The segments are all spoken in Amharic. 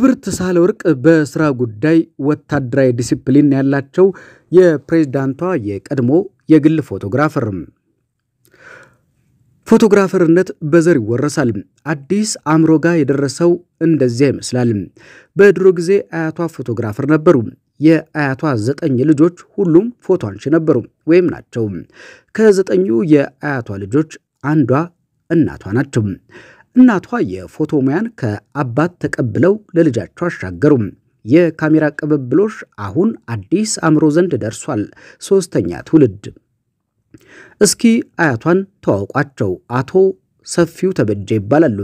ክብርት ሳህለወርቅ በስራ ጉዳይ ወታደራዊ ዲሲፕሊን ያላቸው የፕሬዝዳንቷ የቀድሞ የግል ፎቶግራፈር። ፎቶግራፈርነት በዘር ይወረሳል። አዲስ አእምሮ ጋር የደረሰው እንደዚያ ይመስላል። በድሮ ጊዜ አያቷ ፎቶግራፈር ነበሩ። የአያቷ ዘጠኝ ልጆች ሁሉም ፎቶ አንሺ ነበሩ ወይም ናቸው። ከዘጠኙ የአያቷ ልጆች አንዷ እናቷ ናቸው። እናቷ የፎቶ ሙያን ከአባት ተቀብለው ለልጃቸው አሻገሩም። የካሜራ ቅብብሎሽ አሁን አዲስ አእምሮ ዘንድ ደርሷል። ሶስተኛ ትውልድ። እስኪ አያቷን ተዋውቋቸው። አቶ ሰፊው ተበጀ ይባላሉ።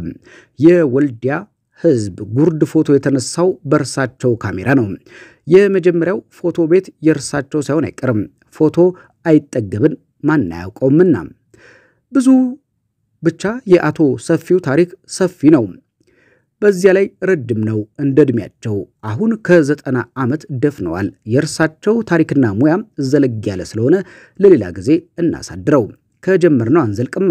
የወልዲያ ሕዝብ ጉርድ ፎቶ የተነሳው በእርሳቸው ካሜራ ነው። የመጀመሪያው ፎቶ ቤት የእርሳቸው ሳይሆን አይቀርም። ፎቶ አይጠገብን ማን ብዙ ብቻ የአቶ ሰፊው ታሪክ ሰፊ ነው። በዚያ ላይ ረድም ነው እንደ ዕድሜያቸው። አሁን ከዘጠና ዓመት ደፍነዋል። የእርሳቸው ታሪክና ሙያ ዘለግ ያለ ስለሆነ ለሌላ ጊዜ እናሳድረው። ከጀመርነው አንዘልቅማ።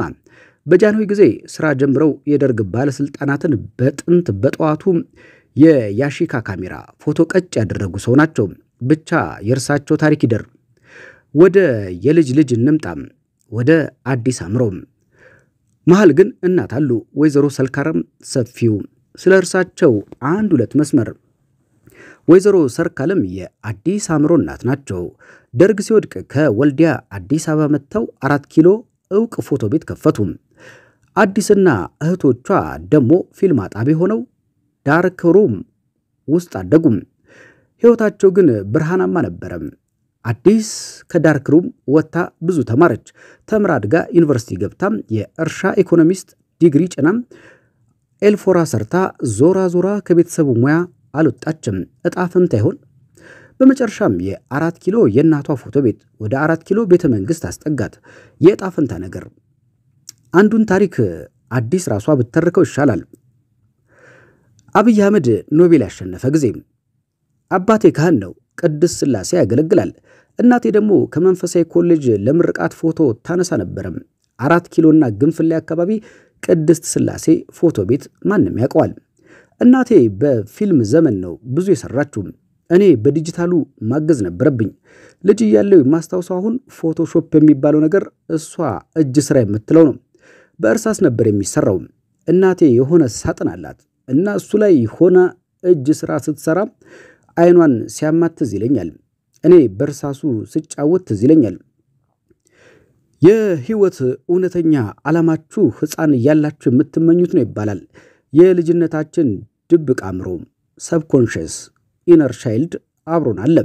በጃንሆይ ጊዜ ሥራ ጀምረው የደርግ ባለስልጣናትን በጥንት በጠዋቱ የያሺካ ካሜራ ፎቶ ቀጭ ያደረጉ ሰው ናቸው። ብቻ የእርሳቸው ታሪክ ይደር። ወደ የልጅ ልጅ እንምጣም። ወደ አዲስ አምሮም መሀል ግን እናት አሉ ወይዘሮ ሰልካረም ሰፊው። ስለ እርሳቸው አንድ ሁለት መስመር ወይዘሮ ሰርካለም የአዲስ አእምሮ እናት ናቸው። ደርግ ሲወድቅ ከወልዲያ አዲስ አበባ መጥተው አራት ኪሎ እውቅ ፎቶ ቤት ከፈቱ። አዲስና እህቶቿ ደግሞ ፊልም አጣቢ ሆነው ዳርክ ሩም ውስጥ አደጉም። ሕይወታቸው ግን ብርሃናማ ነበረም። አዲስ ከዳርክሩም ወጥታ ብዙ ተማረች። ተምራ አድጋ ዩኒቨርሲቲ ገብታ የእርሻ ኢኮኖሚስት ዲግሪ ጭናም ኤልፎራ ሰርታ ዞራ ዞራ ከቤተሰቡ ሙያ አልወጣችም። እጣ ፈንታ ይሆን? በመጨረሻም የአራት ኪሎ የእናቷ ፎቶ ቤት ወደ አራት ኪሎ ቤተ መንግስት አስጠጋት። የእጣ ፈንታ ነገር አንዱን ታሪክ አዲስ ራሷ ብትተርከው ይሻላል። አብይ አህመድ ኖቤል ያሸነፈ ጊዜ አባቴ ካህን ነው ቅድስት ሥላሴ ያገለግላል። እናቴ ደግሞ ከመንፈሳዊ ኮሌጅ ለምርቃት ፎቶ ታነሳ ነበረም። አራት ኪሎና ግንፍሌ አካባቢ ቅድስት ሥላሴ ፎቶ ቤት ማንም ያውቀዋል። እናቴ በፊልም ዘመን ነው ብዙ የሰራችው። እኔ በዲጂታሉ ማገዝ ነበረብኝ። ልጅ እያለው የማስታውሰው አሁን ፎቶሾፕ የሚባለው ነገር እሷ እጅ ስራ የምትለው ነው። በእርሳስ ነበር የሚሰራው። እናቴ የሆነ ሳጥን አላት እና እሱ ላይ ሆነ እጅ ስራ ስትሰራ አይኗን ሲያማት ትዝ ይለኛል። እኔ በእርሳሱ ስጫወት ትዝ ይለኛል። የህይወት እውነተኛ ዓላማችሁ ሕፃን እያላችሁ የምትመኙት ነው ይባላል። የልጅነታችን ድብቅ አእምሮ ሰብኮንሽስ ኢነር ቻይልድ አብሮን አለ፣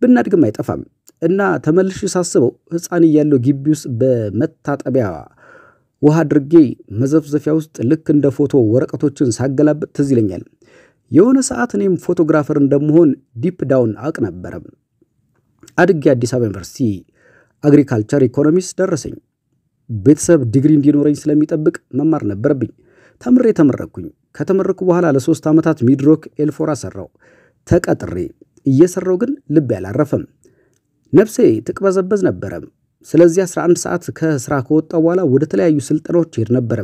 ብናድግም አይጠፋም እና ተመልሽ ሳስበው ሕፃን እያለው ግቢ ውስጥ በመታጠቢያ ውሃ አድርጌ መዘፍዘፊያ ውስጥ ልክ እንደ ፎቶ ወረቀቶችን ሳገላብጥ ትዝ ይለኛል። የሆነ ሰዓት እኔም ፎቶግራፈር እንደመሆን ዲፕ ዳውን አቅ ነበረም። አድጌ አዲስ አበባ ዩኒቨርሲቲ አግሪካልቸር ኢኮኖሚስ ደረሰኝ። ቤተሰብ ዲግሪ እንዲኖረኝ ስለሚጠብቅ መማር ነበረብኝ። ተምሬ የተመረኩኝ ከተመረኩ በኋላ ለሶስት ዓመታት ሚድሮክ ኤልፎራ ሰራው ተቀጥሬ እየሰራው ግን ልቤ አላረፈም። ነፍሴ ትቅበዘበዝ ነበረ። ስለዚህ 11 ሰዓት ከስራ ከወጣ በኋላ ወደ ተለያዩ ስልጠናዎች ሄድ ነበረ።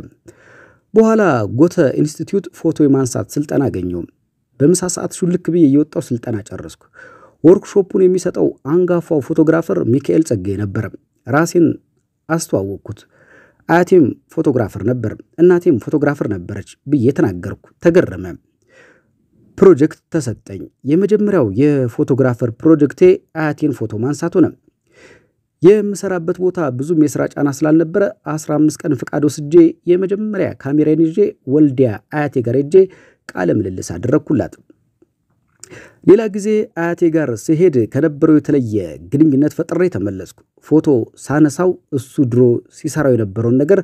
በኋላ ጎተ ኢንስቲትዩት ፎቶ የማንሳት ስልጠና አገኘው። በምሳ ሰዓት ሹልክ ብዬ እየወጣው ስልጠና ጨረስኩ። ወርክሾፑን የሚሰጠው አንጋፋው ፎቶግራፈር ሚካኤል ጸጌ ነበረ። ራሴን አስተዋወቅኩት። አያቴም ፎቶግራፈር ነበር፣ እናቴም ፎቶግራፈር ነበረች ብዬ ተናገርኩ። ተገረመ። ፕሮጀክት ተሰጠኝ። የመጀመሪያው የፎቶግራፈር ፕሮጀክቴ አያቴን ፎቶ ማንሳት ሆነ። የምሰራበት ቦታ ብዙም የስራ ጫና ስላልነበረ 15 ቀን ፍቃድ ወስጄ የመጀመሪያ ካሜራዬን ይዤ ወልዲያ አያቴ ጋር ሄጄ ቃለ ምልልስ አደረግኩላት። ሌላ ጊዜ አያቴ ጋር ስሄድ ከነበረው የተለየ ግንኙነት ፈጥሬ ተመለስኩ። ፎቶ ሳነሳው እሱ ድሮ ሲሰራው የነበረውን ነገር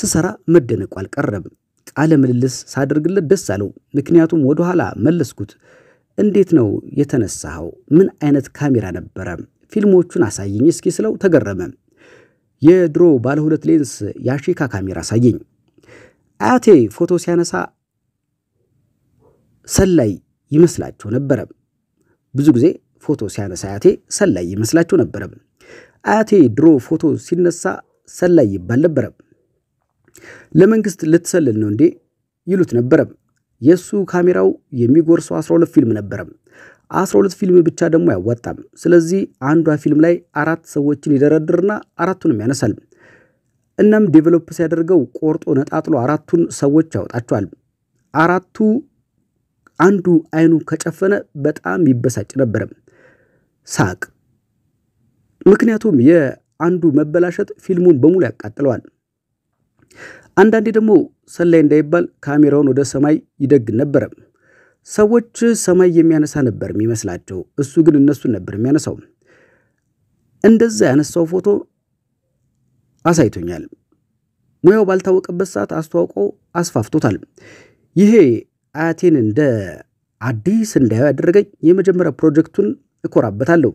ስሰራ መደነቁ አልቀረም። ቃለ ምልልስ ሳደርግለት ደስ አለው። ምክንያቱም ወደኋላ መለስኩት። እንዴት ነው የተነሳኸው? ምን አይነት ካሜራ ነበረ? ፊልሞቹን አሳየኝ እስኪ ስለው ተገረመ። የድሮ ባለ ሁለት ሌንስ የአሺካ ካሜራ አሳየኝ። አያቴ ፎቶ ሲያነሳ ሰላይ ይመስላቸው ነበረ። ብዙ ጊዜ ፎቶ ሲያነሳ አያቴ ሰላይ ይመስላቸው ነበረ። አያቴ ድሮ ፎቶ ሲነሳ ሰላይ ይባል ነበረ። ለመንግስት ልትሰልል ነው እንዴ ይሉት ነበረ። የእሱ ካሜራው የሚጎርሰው 12 ፊልም ነበረ። 12 ፊልም ብቻ ደግሞ አያዋጣም። ስለዚህ አንዷ ፊልም ላይ አራት ሰዎችን ይደረድርና አራቱንም ያነሳል። እናም ዴቨሎፕ ሲያደርገው ቆርጦ ነጣጥሎ አራቱን ሰዎች ያወጣቸዋል። አራቱ አንዱ አይኑ ከጨፈነ በጣም ይበሳጭ ነበረ። ሳቅ ምክንያቱም የአንዱ መበላሸት ፊልሙን በሙሉ ያቃጥለዋል። አንዳንዴ ደግሞ ሰላይ እንዳይባል ካሜራውን ወደ ሰማይ ይደግን ነበረ። ሰዎች ሰማይ የሚያነሳ ነበር የሚመስላቸው፣ እሱ ግን እነሱን ነበር የሚያነሳው። እንደዛ ያነሳው ፎቶ አሳይቶኛል። ሙያው ባልታወቀበት ሰዓት አስተዋውቆ አስፋፍቶታል። ይሄ አያቴን እንደ አዲስ እንዳየው ያደረገኝ የመጀመሪያ ፕሮጀክቱን እኮራበታለሁ።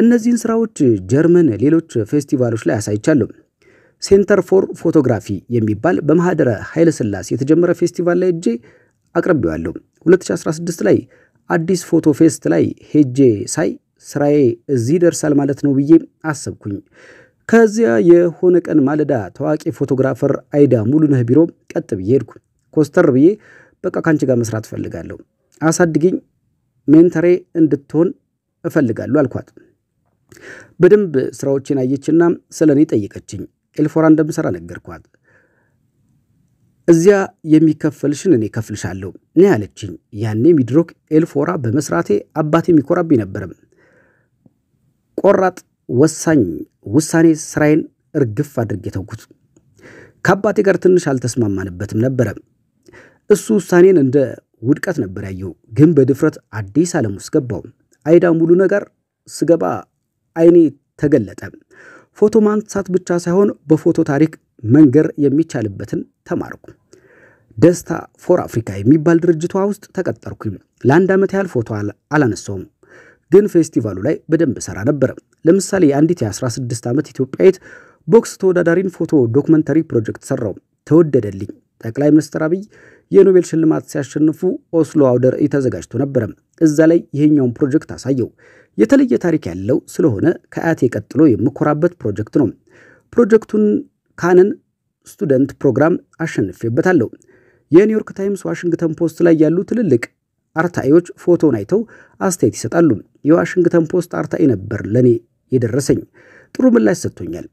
እነዚህን ስራዎች ጀርመን ሌሎች ፌስቲቫሎች ላይ አሳይቻለሁ። ሴንተር ፎር ፎቶግራፊ የሚባል በማህደረ ኃይለ ስላሴ የተጀመረ ፌስቲቫል ላይ እጄ አቅርቤዋለሁ። 2016 ላይ አዲስ ፎቶ ፌስት ላይ ሄጄ ሳይ ስራዬ እዚህ ደርሳል ማለት ነው ብዬ አሰብኩኝ። ከዚያ የሆነ ቀን ማለዳ ታዋቂ ፎቶግራፈር አይዳ ሙሉነህ ቢሮ ቀጥ ብዬ ሄድኩ። ኮስተር ብዬ በቃ ከአንቺ ጋር መስራት እፈልጋለሁ፣ አሳድግኝ፣ ሜንተሬ እንድትሆን እፈልጋለሁ አልኳት። በደንብ ስራዎችን አየችና ስለ እኔ ጠየቀችኝ። ኤልፎራ እንደምሰራ ነገርኳት። እዚያ የሚከፈልሽን እኔ ከፍልሻለሁ እኔ አለችኝ። ያኔ ሚድሮክ ኤልፎራ በመስራቴ አባቴ የሚኮራብኝ ነበርም። ቆራጥ ወሳኝ ውሳኔ ስራዬን እርግፍ አድርጌ ተውኩት። ከአባቴ ጋር ትንሽ አልተስማማንበትም ነበረ። እሱ ውሳኔን እንደ ውድቀት ነበር ያየው፣ ግን በድፍረት አዲስ ዓለም ውስጥ ገባው። አይዳ ሙሉ ነገር ስገባ አይኔ ተገለጠ። ፎቶ ማንሳት ብቻ ሳይሆን በፎቶ ታሪክ መንገር የሚቻልበትን ተማርኩ። ደስታ ፎር አፍሪካ የሚባል ድርጅቷ ውስጥ ተቀጠርኩኝ። ለአንድ ዓመት ያህል ፎቶ አላነሳውም፣ ግን ፌስቲቫሉ ላይ በደንብ ሰራ ነበር። ለምሳሌ አንዲት የ16 ዓመት ኢትዮጵያዊት ቦክስ ተወዳዳሪን ፎቶ ዶክመንተሪ ፕሮጀክት ሰራው፣ ተወደደልኝ። ጠቅላይ ሚኒስትር አብይ የኖቤል ሽልማት ሲያሸንፉ ኦስሎ አውደ ርዕይ ተዘጋጅቶ ነበረ። እዛ ላይ ይሄኛውን ፕሮጀክት አሳየው። የተለየ ታሪክ ያለው ስለሆነ ከአያቴ ቀጥሎ የምኮራበት ፕሮጀክት ነው። ፕሮጀክቱን ካነን ስቱደንት ፕሮግራም አሸንፌበታለሁ። የኒውዮርክ ታይምስ፣ ዋሽንግተን ፖስት ላይ ያሉ ትልልቅ አርታኢዎች ፎቶውን አይተው አስተያየት ይሰጣሉ። የዋሽንግተን ፖስት አርታኢ ነበር ለእኔ የደረሰኝ። ጥሩ ምላሽ ሰጥቶኛል።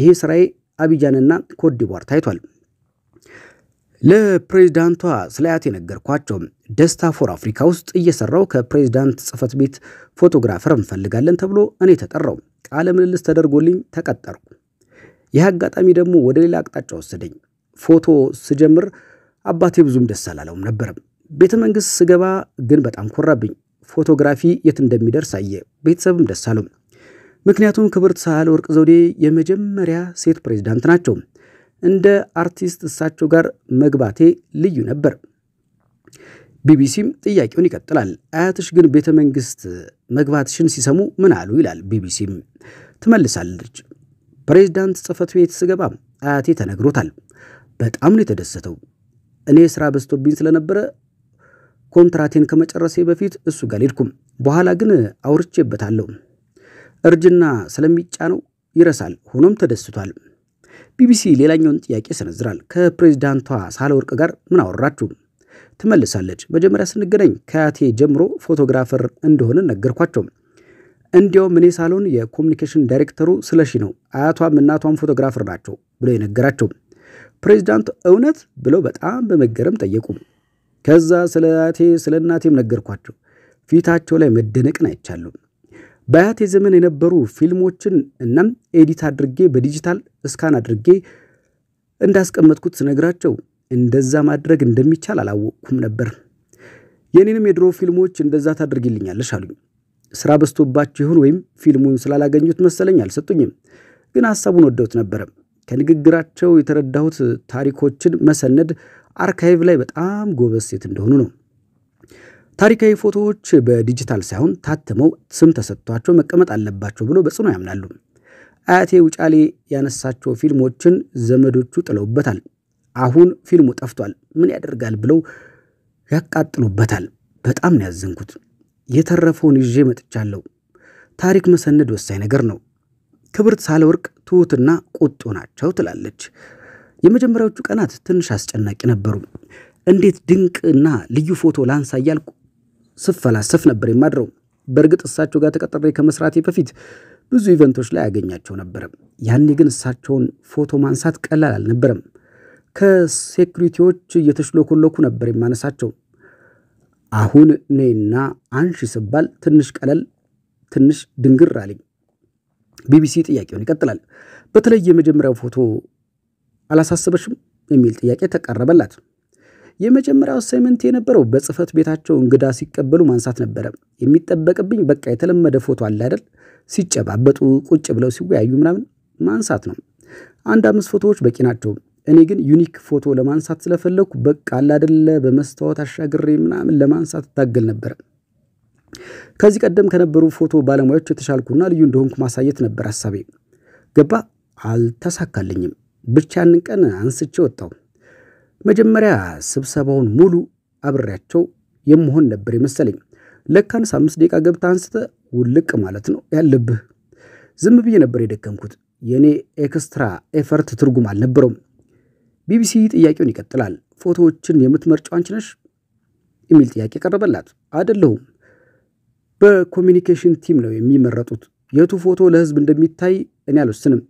ይሄ ስራዬ አቢጃንና ኮትዲቯር ታይቷል። ለፕሬዝዳንቷ ስለያት የነገርኳቸው ደስታ ፎር አፍሪካ ውስጥ እየሰራው ከፕሬዝዳንት ጽህፈት ቤት ፎቶግራፈር እንፈልጋለን ተብሎ እኔ ተጠራው። ቃለ ምልልስ ተደርጎልኝ ተቀጠርኩ። ይህ አጋጣሚ ደግሞ ወደ ሌላ አቅጣጫ ወሰደኝ። ፎቶ ስጀምር አባቴ ብዙም ደስ አላለውም ነበርም። ቤተ መንግስት ስገባ ግን በጣም ኮራብኝ። ፎቶግራፊ የት እንደሚደርስ አየ። ቤተሰብም ደስ አለው። ምክንያቱም ክብርት ወርቅ ዘውዴ የመጀመሪያ ሴት ፕሬዝዳንት ናቸው። እንደ አርቲስት እሳቸው ጋር መግባቴ ልዩ ነበር። ቢቢሲም ጥያቄውን ይቀጥላል። አያትሽ ግን ቤተ መንግስት መግባትሽን ሲሰሙ ምን አሉ? ይላል ቢቢሲም። ትመልሳለች፣ ፕሬዚዳንት ጽህፈት ቤት ስገባ አያቴ ተነግሮታል። በጣም ነው የተደሰተው። እኔ ስራ በዝቶብኝ ስለነበረ ኮንትራቴን ከመጨረሴ በፊት እሱ ጋር ሄድኩም። በኋላ ግን አውርቼበታለሁ። እርጅና ስለሚጫነው ይረሳል። ሆኖም ተደስቷል። ቢቢሲ ሌላኛውን ጥያቄ ሰነዝራል። ከፕሬዚዳንቷ ሳህለወርቅ ጋር ምን አወራችሁ? ትመልሳለች። መጀመሪያ ስንገናኝ ከአያቴ ጀምሮ ፎቶግራፈር እንደሆነ ነገርኳቸው። እንዲያውም እኔ ሳልሆን የኮሚኒኬሽን ዳይሬክተሩ ስለሺ ነው፣ አያቷም እናቷም ፎቶግራፈር ናቸው ብሎ የነገራቸው። ፕሬዚዳንቱ እውነት ብለው በጣም በመገረም ጠየቁ። ከዛ ስለ አያቴ ስለ እናቴም ነገርኳቸው። ፊታቸው ላይ መደነቅን አይቻሉም። በአያቴ ዘመን የነበሩ ፊልሞችን እናም ኤዲት አድርጌ በዲጂታል እስካን አድርጌ እንዳስቀመጥኩት ስነግራቸው እንደዛ ማድረግ እንደሚቻል አላወቅኩም ነበር። የኔንም የድሮ ፊልሞች እንደዛ ታደርግልኛለሽ አሉኝ። ስራ በዝቶባቸው ይሁን ወይም ፊልሙን ስላላገኙት መሰለኝ አልሰጡኝም። ግን ሀሳቡን ወደውት ነበረ። ከንግግራቸው የተረዳሁት ታሪኮችን መሰነድ አርካይቭ ላይ በጣም ጎበዝ ሴት እንደሆኑ ነው። ታሪካዊ ፎቶዎች በዲጂታል ሳይሆን ታትመው ስም ተሰጥቷቸው መቀመጥ አለባቸው ብሎ በጽኑ ያምናሉ። አያቴ ውጫሌ ያነሳቸው ፊልሞችን ዘመዶቹ ጥለውበታል። አሁን ፊልሙ ጠፍቷል፣ ምን ያደርጋል ብለው ያቃጥሉበታል። በጣም ነው ያዘንኩት። የተረፈውን ይዤ መጥቻለሁ። ታሪክ መሰነድ ወሳኝ ነገር ነው። ክብርት ሳለወርቅ ትሑትና ቁጡ ናቸው ትላለች። የመጀመሪያዎቹ ቀናት ትንሽ አስጨናቂ ነበሩ። እንዴት ድንቅ እና ልዩ ፎቶ ላንሳ እያልኩ ስፈላሰፍ ነበር የማድረው። በእርግጥ እሳቸው ጋር ተቀጥሬ ከመስራቴ በፊት ብዙ ኢቨንቶች ላይ ያገኛቸው ነበር። ያኔ ግን እሳቸውን ፎቶ ማንሳት ቀላል አልነበረም። ከሴኩሪቲዎች እየተሽለኮለኩ ነበር የማነሳቸው። አሁን እኔና አንሺ ስባል ትንሽ ቀለል ትንሽ ድንግር አለኝ። ቢቢሲ ጥያቄውን ይቀጥላል። በተለይ የመጀመሪያው ፎቶ አላሳሰበሽም የሚል ጥያቄ ተቀረበላት። የመጀመሪያው አሳይመንት የነበረው በጽህፈት ቤታቸው እንግዳ ሲቀበሉ ማንሳት ነበረ። የሚጠበቅብኝ በቃ የተለመደ ፎቶ አለ አይደል? ሲጨባበጡ፣ ቁጭ ብለው ሲወያዩ ምናምን ማንሳት ነው። አንድ አምስት ፎቶዎች በቂ ናቸው። እኔ ግን ዩኒክ ፎቶ ለማንሳት ስለፈለግኩ በቃ አለ አይደለ በመስታወት አሻግሬ ምናምን ለማንሳት እታገል ነበር። ከዚህ ቀደም ከነበሩ ፎቶ ባለሙያዎች የተሻልኩና ልዩ እንደሆንኩ ማሳየት ነበር ሀሳቤ። ገባ፣ አልተሳካልኝም። ብቻ ያንን ቀን አንስቼ ወጣው። መጀመሪያ ስብሰባውን ሙሉ አብሬያቸው የመሆን ነበር የመሰለኝ። ለካንስ አምስት ደቂቃ ገብታ አንስተ ውልቅ ማለት ነው ያለብህ። ዝም ብዬ ነበር የደከምኩት። የእኔ ኤክስትራ ኤፈርት ትርጉም አልነበረውም። ቢቢሲ ጥያቄውን ይቀጥላል። ፎቶዎችን የምትመርጫው አንቺ ነሽ የሚል ጥያቄ ቀረበላት። አይደለሁም፣ በኮሚኒኬሽን ቲም ነው የሚመረጡት። የቱ ፎቶ ለህዝብ እንደሚታይ እኔ አልወስንም።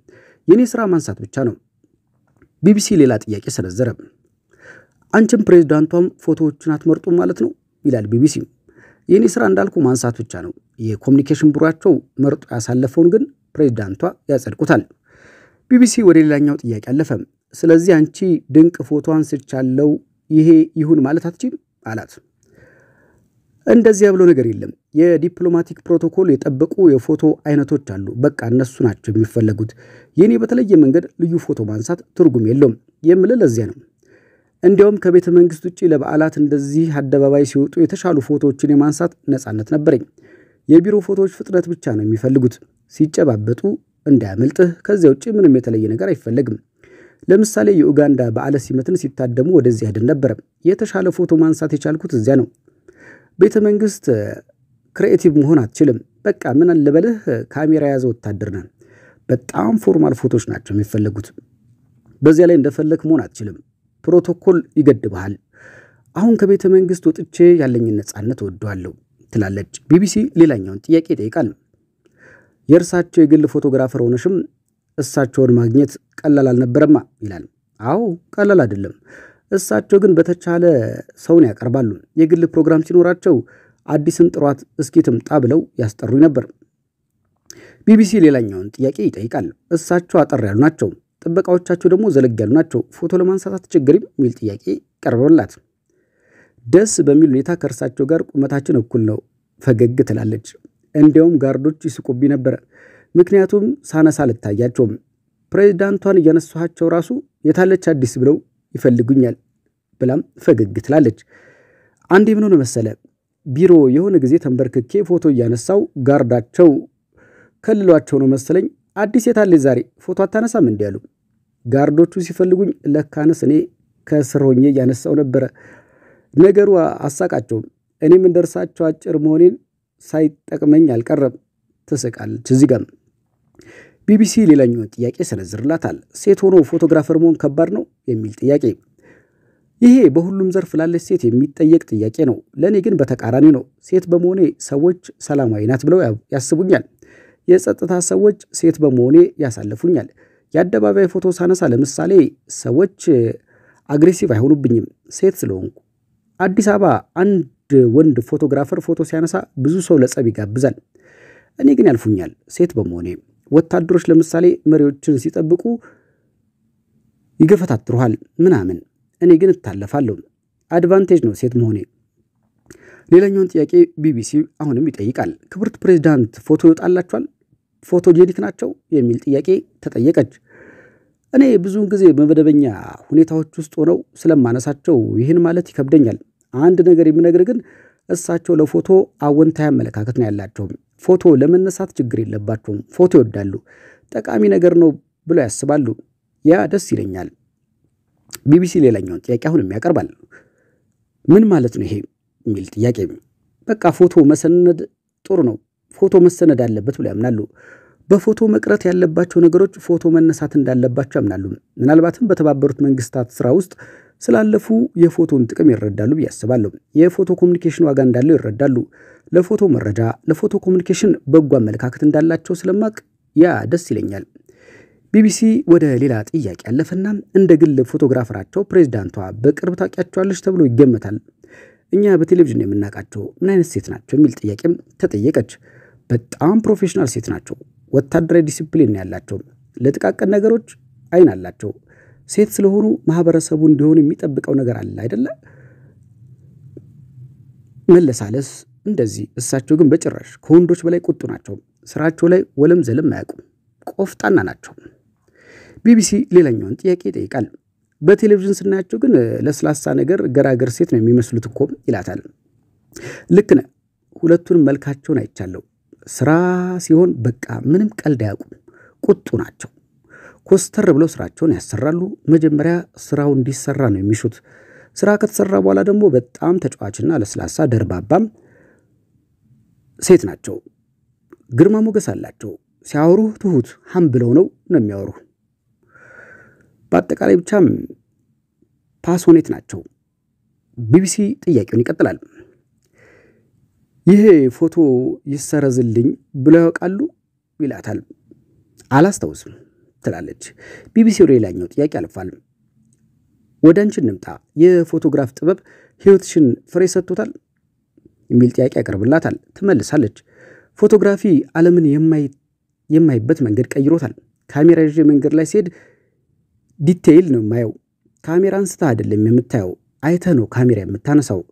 የእኔ ስራ ማንሳት ብቻ ነው። ቢቢሲ ሌላ ጥያቄ ሰነዘረ። አንቺም ፕሬዝዳንቷም ፎቶዎችን አትመርጡም ማለት ነው ይላል ቢቢሲ። የእኔ ስራ እንዳልኩ ማንሳት ብቻ ነው። የኮሚኒኬሽን ቢሯቸው መርጦ ያሳለፈውን ግን ፕሬዝዳንቷ ያጸድቁታል። ቢቢሲ ወደ ሌላኛው ጥያቄ አለፈም። ስለዚህ አንቺ ድንቅ ፎቶ አንስቻለው ይሄ ይሁን ማለት አትችም አላት። እንደዚህ ያብሎ ነገር የለም። የዲፕሎማቲክ ፕሮቶኮል የጠበቁ የፎቶ አይነቶች አሉ። በቃ እነሱ ናቸው የሚፈለጉት። ይህኔ በተለየ መንገድ ልዩ ፎቶ ማንሳት ትርጉም የለውም የምልህ ለዚያ ነው። እንዲያውም ከቤተ መንግስት ውጭ ለበዓላት እንደዚህ አደባባይ ሲወጡ የተሻሉ ፎቶዎችን የማንሳት ነፃነት ነበረኝ። የቢሮ ፎቶዎች ፍጥነት ብቻ ነው የሚፈልጉት። ሲጨባበጡ እንዳያመልጥህ። ከዚያ ውጭ ምንም የተለየ ነገር አይፈለግም። ለምሳሌ የኡጋንዳ በዓለ ሲመትን ሲታደሙ ወደዚህ አይድን ነበረ። የተሻለ ፎቶ ማንሳት የቻልኩት እዚያ ነው። ቤተ መንግስት ክሬኤቲቭ መሆን አትችልም። በቃ ምን ልበልህ፣ ካሜራ የያዘ ወታደር ነን። በጣም ፎርማል ፎቶዎች ናቸው የሚፈለጉት። በዚያ ላይ እንደፈለግ መሆን አትችልም። ፕሮቶኮል ይገድበሃል። አሁን ከቤተ መንግስት ወጥቼ ያለኝን ነጻነት እወደዋለሁ ትላለች። ቢቢሲ ሌላኛውን ጥያቄ ይጠይቃል። የእርሳቸው የግል ፎቶግራፈር ሆነሽም እሳቸውን ማግኘት ቀላል አልነበረማ ይላል። አዎ ቀላል አይደለም። እሳቸው ግን በተቻለ ሰውን ያቀርባሉ። የግል ፕሮግራም ሲኖራቸው አዲስን ጥሯት እስኪ ትምጣ ብለው ያስጠሩኝ ነበር። ቢቢሲ ሌላኛውን ጥያቄ ይጠይቃል። እሳቸው አጠር ያሉ ናቸው። ጥበቃዎቻቸው ደግሞ ዘለግ ያሉ ናቸው። ፎቶ ለማንሳት አትቸገሪም የሚል ጥያቄ ቀርበውላት ደስ በሚል ሁኔታ ከእርሳቸው ጋር ቁመታችን እኩል ነው። ፈገግ ትላለች። እንዲያውም ጋርዶች ይስቁብኝ ነበረ፣ ምክንያቱም ሳነሳ አልታያቸውም። ፕሬዚዳንቷን እያነሳኋቸው ራሱ የታለች አዲስ ብለው ይፈልጉኛል ብላም ፈገግ ትላለች። አንድ የምንሆነ መሰለ፣ ቢሮ የሆነ ጊዜ ተንበርክኬ ፎቶ እያነሳው ጋርዳቸው ከልሏቸው ነው መሰለኝ አዲስ የታለ ዛሬ ፎቶ አታነሳም እንዲ ያሉ ጋርዶቹ ሲፈልጉኝ ለካነስ እኔ ከስር ሆኜ እያነሳው ነበረ። ነገሩ አሳቃቸውም። እኔም እንደርሳቸው አጭር መሆኔን ሳይጠቅመኝ አልቀረም። ትስቃለች። እዚህ ጋር ቢቢሲ ሌላኛውን ጥያቄ ሰነዝርላታል። ሴት ሆኖ ፎቶግራፈር መሆን ከባድ ነው የሚል ጥያቄ። ይሄ በሁሉም ዘርፍ ላለች ሴት የሚጠየቅ ጥያቄ ነው። ለእኔ ግን በተቃራኒ ነው። ሴት በመሆኔ ሰዎች ሰላማዊ ናት ብለው ያስቡኛል። የጸጥታ ሰዎች ሴት በመሆኔ ያሳልፉኛል። የአደባባይ ፎቶ ሳነሳ ለምሳሌ ሰዎች አግሬሲቭ አይሆኑብኝም ሴት ስለሆንኩ። አዲስ አበባ አንድ ወንድ ፎቶግራፈር ፎቶ ሲያነሳ ብዙ ሰው ለጸብ ይጋብዛል። እኔ ግን ያልፉኛል ሴት በመሆኔ። ወታደሮች ለምሳሌ መሪዎችን ሲጠብቁ ይገፈታትሩሃል ምናምን፣ እኔ ግን እታለፋለሁ። አድቫንቴጅ ነው ሴት መሆኔ። ሌላኛውን ጥያቄ ቢቢሲ አሁንም ይጠይቃል። ክብርት ፕሬዚዳንት ፎቶ ይወጣላችኋል? ፎቶጄኒክ ናቸው የሚል ጥያቄ ተጠየቀች። እኔ ብዙውን ጊዜ በመደበኛ ሁኔታዎች ውስጥ ሆነው ስለማነሳቸው ይህን ማለት ይከብደኛል። አንድ ነገር የምነግር ግን እሳቸው ለፎቶ አወንታዊ አመለካከት ነው ያላቸውም። ፎቶ ለመነሳት ችግር የለባቸውም። ፎቶ ይወዳሉ። ጠቃሚ ነገር ነው ብለው ያስባሉ። ያ ደስ ይለኛል። ቢቢሲ ሌላኛውን ጥያቄ አሁንም ያቀርባል። ምን ማለት ነው ይሄ የሚል ጥያቄ። በቃ ፎቶ መሰነድ ጥሩ ነው ፎቶ መሰነድ አለበት ብለው ያምናሉ። በፎቶ መቅረት ያለባቸው ነገሮች ፎቶ መነሳት እንዳለባቸው ያምናሉ። ምናልባትም በተባበሩት መንግስታት ስራ ውስጥ ስላለፉ የፎቶን ጥቅም ይረዳሉ ብዬ አስባለሁ። የፎቶ ኮሚኒኬሽን ዋጋ እንዳለው ይረዳሉ። ለፎቶ መረጃ፣ ለፎቶ ኮሚኒኬሽን በጎ አመለካከት እንዳላቸው ስለማቅ ያ ደስ ይለኛል። ቢቢሲ ወደ ሌላ ጥያቄ አለፈና እንደ ግል ፎቶግራፈራቸው ፕሬዚዳንቷ በቅርብ ታውቂያቸዋለች ተብሎ ይገመታል። እኛ በቴሌቪዥን የምናውቃቸው ምን አይነት ሴት ናቸው የሚል ጥያቄም ተጠየቀች። በጣም ፕሮፌሽናል ሴት ናቸው። ወታደራዊ ዲሲፕሊን ያላቸው፣ ለጥቃቅን ነገሮች አይን አላቸው። ሴት ስለሆኑ ማህበረሰቡ እንዲሆን የሚጠብቀው ነገር አለ አይደለ? መለሳለስ እንደዚህ። እሳቸው ግን በጭራሽ ከወንዶች በላይ ቁጡ ናቸው። ስራቸው ላይ ወለም ዘለም አያውቁም። ቆፍጣና ናቸው። ቢቢሲ ሌላኛውን ጥያቄ ይጠይቃል። በቴሌቪዥን ስናያቸው ግን ለስላሳ ነገር ገራገር ሴት ነው የሚመስሉት እኮ ይላታል። ልክ ነህ። ሁለቱንም መልካቸውን አይቻለሁ። ስራ ሲሆን በቃ ምንም ቀልድ አያውቁም፣ ቁጡ ናቸው። ኮስተር ብለው ስራቸውን ያሰራሉ። መጀመሪያ ስራው እንዲሰራ ነው የሚሹት። ስራ ከተሰራ በኋላ ደግሞ በጣም ተጫዋችና ለስላሳ ደርባባም ሴት ናቸው። ግርማ ሞገስ አላቸው። ሲያወሩ ትሁት ሀም ብለው ነው ነው የሚያወሩ። በአጠቃላይ ብቻም ፓሶኔት ናቸው። ቢቢሲ ጥያቄውን ይቀጥላል። ይሄ ፎቶ ይሰረዝልኝ ብለው ያውቃሉ ይላታል። አላስታውስም ትላለች። ቢቢሲ ወደ ሌላኛው ጥያቄ አልፋል። ወደ አንቺ እንምጣ። የፎቶግራፍ ጥበብ ህይወትሽን ፍሬ ሰጥቶታል የሚል ጥያቄ ያቀርብላታል። ትመልሳለች። ፎቶግራፊ ዓለምን የማይበት መንገድ ቀይሮታል። ካሜራ ይዤ መንገድ ላይ ሲሄድ ዲቴይል ነው የማየው። ካሜራ አንስታ አይደለም የምታየው፣ አይተ ነው ካሜራ የምታነሳው።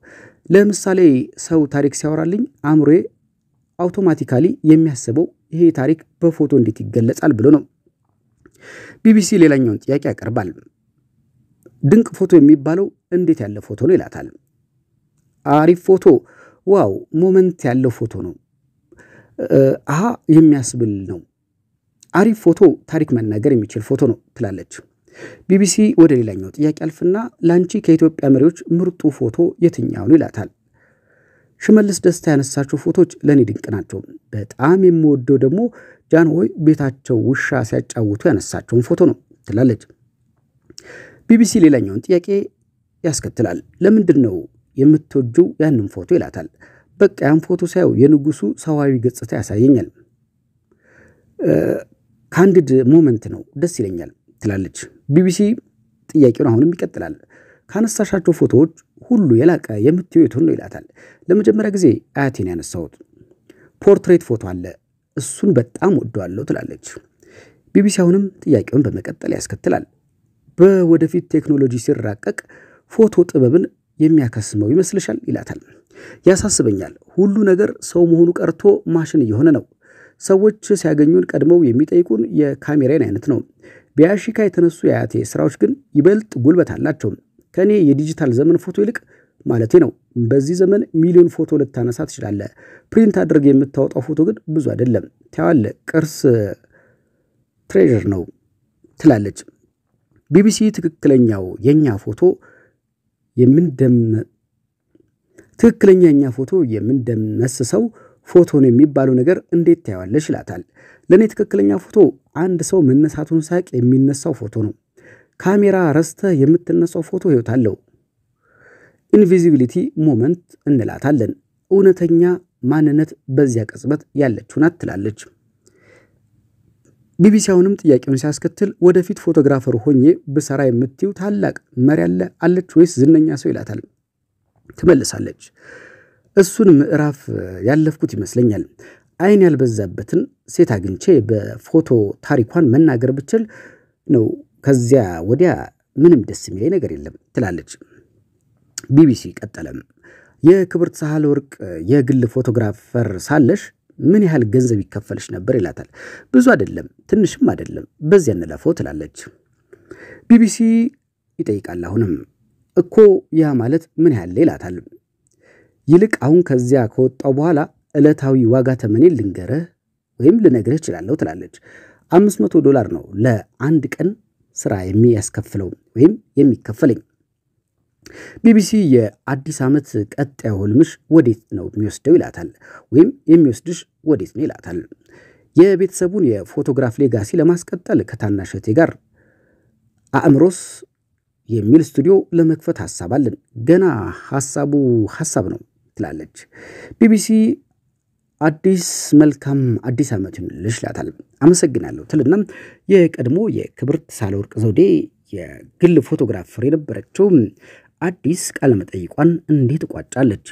ለምሳሌ ሰው ታሪክ ሲያወራልኝ አእምሮዬ አውቶማቲካሊ የሚያስበው ይሄ ታሪክ በፎቶ እንዴት ይገለጻል ብሎ ነው። ቢቢሲ ሌላኛውን ጥያቄ ያቀርባል። ድንቅ ፎቶ የሚባለው እንዴት ያለ ፎቶ ነው ይላታል። አሪፍ ፎቶ፣ ዋው ሞመንት ያለው ፎቶ ነው፣ አሃ የሚያስብል ነው። አሪፍ ፎቶ ታሪክ መናገር የሚችል ፎቶ ነው ትላለች። ቢቢሲ ወደ ሌላኛው ጥያቄ አልፍና ለአንቺ ከኢትዮጵያ መሪዎች ምርጡ ፎቶ የትኛው ነው ይላታል። ሽመልስ ደስታ ያነሳቸው ፎቶዎች ለእኔ ድንቅ ናቸው። በጣም የምወደው ደግሞ ጃንሆይ ቤታቸው ውሻ ሲያጫውቱ ያነሳቸውን ፎቶ ነው ትላለች። ቢቢሲ ሌላኛውን ጥያቄ ያስከትላል። ለምንድን ነው የምትወጂው ያንን ፎቶ ይላታል። በቃ ያን ፎቶ ሳየው የንጉሱ ሰዋዊ ገጽታ ያሳየኛል። ካንዲድ ሞመንት ነው፣ ደስ ይለኛል። ትላለች ቢቢሲ። ጥያቄውን አሁንም ይቀጥላል። ካነሳሻቸው ፎቶዎች ሁሉ የላቀ የምትዩ የቱን ነው ይላታል። ለመጀመሪያ ጊዜ አያቴን ያነሳሁት ፖርትሬት ፎቶ አለ፣ እሱን በጣም ወደዋለሁ ትላለች ቢቢሲ። አሁንም ጥያቄውን በመቀጠል ያስከትላል። በወደፊት ቴክኖሎጂ ሲራቀቅ ፎቶ ጥበብን የሚያከስመው ይመስልሻል? ይላታል። ያሳስበኛል። ሁሉ ነገር ሰው መሆኑ ቀርቶ ማሽን እየሆነ ነው። ሰዎች ሲያገኙን ቀድመው የሚጠይቁን የካሜራን አይነት ነው። ቢያሽካ የተነሱ የአያቴ ስራዎች ግን ይበልጥ ጉልበት አላቸው። ከእኔ የዲጂታል ዘመን ፎቶ ይልቅ ማለቴ ነው። በዚህ ዘመን ሚሊዮን ፎቶ ልታነሳ ትችላለህ። ፕሪንት አድርግ የምታወጣው ፎቶ ግን ብዙ አይደለም። ታያለህ፣ ቅርስ ትሬዥር ነው ትላለች። ቢቢሲ ትክክለኛው የኛ ፎቶ የምንደም ትክክለኛ የኛ ፎቶ የምንደመስሰው ፎቶ ነው የሚባለው ነገር እንዴት ታየዋለሽ? ይላታል። ለእኔ ትክክለኛ ፎቶ አንድ ሰው መነሳቱን ሳቅ የሚነሳው ፎቶ ነው። ካሜራ ረስተ የምትነሳው ፎቶ ህይወት አለው። ኢንቪዚቢሊቲ ሞመንት እንላታለን። እውነተኛ ማንነት በዚያ ቅጽበት ያለችው ናት ትላለች። ቢቢሲ አሁንም ጥያቄውን ሲያስከትል ወደፊት ፎቶግራፈር ሆኜ ብሰራ የምትዩ ታላቅ መሪ አለች ወይስ ዝነኛ ሰው ይላታል። ትመልሳለች እሱን ምዕራፍ ያለፍኩት ይመስለኛል። አይን ያልበዛበትን ሴት አግኝቼ በፎቶ ታሪኳን መናገር ብችል ነው። ከዚያ ወዲያ ምንም ደስ የሚለኝ ነገር የለም ትላለች። ቢቢሲ ቀጠለም፣ የክብርት ሳህለ ወርቅ የግል ፎቶግራፈር ሳለሽ ምን ያህል ገንዘብ ይከፈልሽ ነበር ይላታል። ብዙ አይደለም ትንሽም አይደለም፣ በዚያ እንለፈው ትላለች። ቢቢሲ ይጠይቃል አሁንም እኮ ያ ማለት ምን ያህል ይላታል። ይልቅ አሁን ከዚያ ከወጣው በኋላ ዕለታዊ ዋጋ ተመኔ ልንገርህ ወይም ልነግርህ እችላለሁ ትላለች። አምስት መቶ ዶላር ነው ለአንድ ቀን ስራ የሚያስከፍለው ወይም የሚከፈለኝ። ቢቢሲ የአዲስ ዓመት ቀጣዩ ህልምሽ ወዴት ነው የሚወስደው ይላታል፣ ወይም የሚወስድሽ ወዴት ነው ይላታል። የቤተሰቡን የፎቶግራፍ ሌጋሲ ለማስቀጠል ከታናሽ እህቴ ጋር አእምሮስ የሚል ስቱዲዮ ለመክፈት ሀሳብ አለን። ገና ሀሳቡ ሀሳብ ነው። ትላለች። ቢቢሲ አዲስ መልካም አዲስ ዓመት ይሁንልሽ አመሰግናለሁ ትልና የቀድሞ የክብርት ሳህለወርቅ ዘውዴ የግል ፎቶግራፈር የነበረችው አዲስ ቃለመጠይቋን እንዴት ቋጫለች?